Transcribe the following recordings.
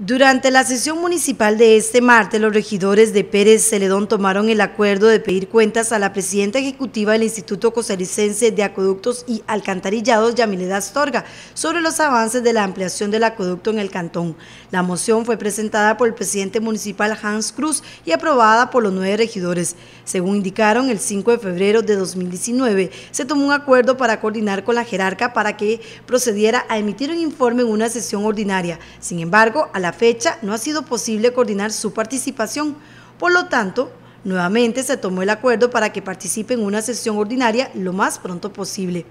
Durante la sesión municipal de este martes, los regidores de Pérez Celedón tomaron el acuerdo de pedir cuentas a la presidenta ejecutiva del Instituto Costarricense de Acueductos y Alcantarillados, Yamileda Astorga, sobre los avances de la ampliación del acueducto en el cantón. La moción fue presentada por el presidente municipal Hans Cruz y aprobada por los nueve regidores. Según indicaron, el 5 de febrero de 2019 se tomó un acuerdo para coordinar con la jerarca para que procediera a emitir un informe en una sesión ordinaria. Sin embargo, a la fecha no ha sido posible coordinar su participación. Por lo tanto, nuevamente se tomó el acuerdo para que participe en una sesión ordinaria lo más pronto posible.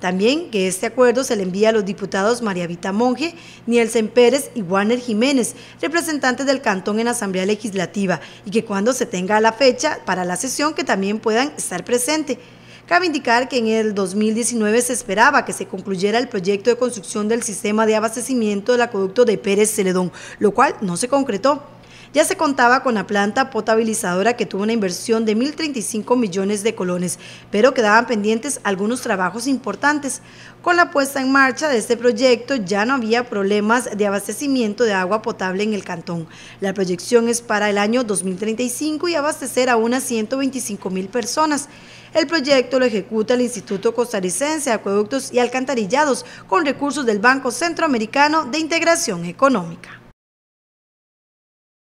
También que este acuerdo se le envía a los diputados María Vita Monge, Nielsen Pérez y Warner Jiménez, representantes del cantón en Asamblea Legislativa, y que cuando se tenga la fecha para la sesión que también puedan estar presentes. Cabe indicar que en el 2019 se esperaba que se concluyera el proyecto de construcción del sistema de abastecimiento del acueducto de Pérez Celedón, lo cual no se concretó ya se contaba con la planta potabilizadora que tuvo una inversión de 1.035 millones de colones, pero quedaban pendientes algunos trabajos importantes. Con la puesta en marcha de este proyecto ya no había problemas de abastecimiento de agua potable en el cantón. La proyección es para el año 2035 y abastecer a unas 125 mil personas. El proyecto lo ejecuta el Instituto Costarricense de Acueductos y Alcantarillados con recursos del Banco Centroamericano de Integración Económica.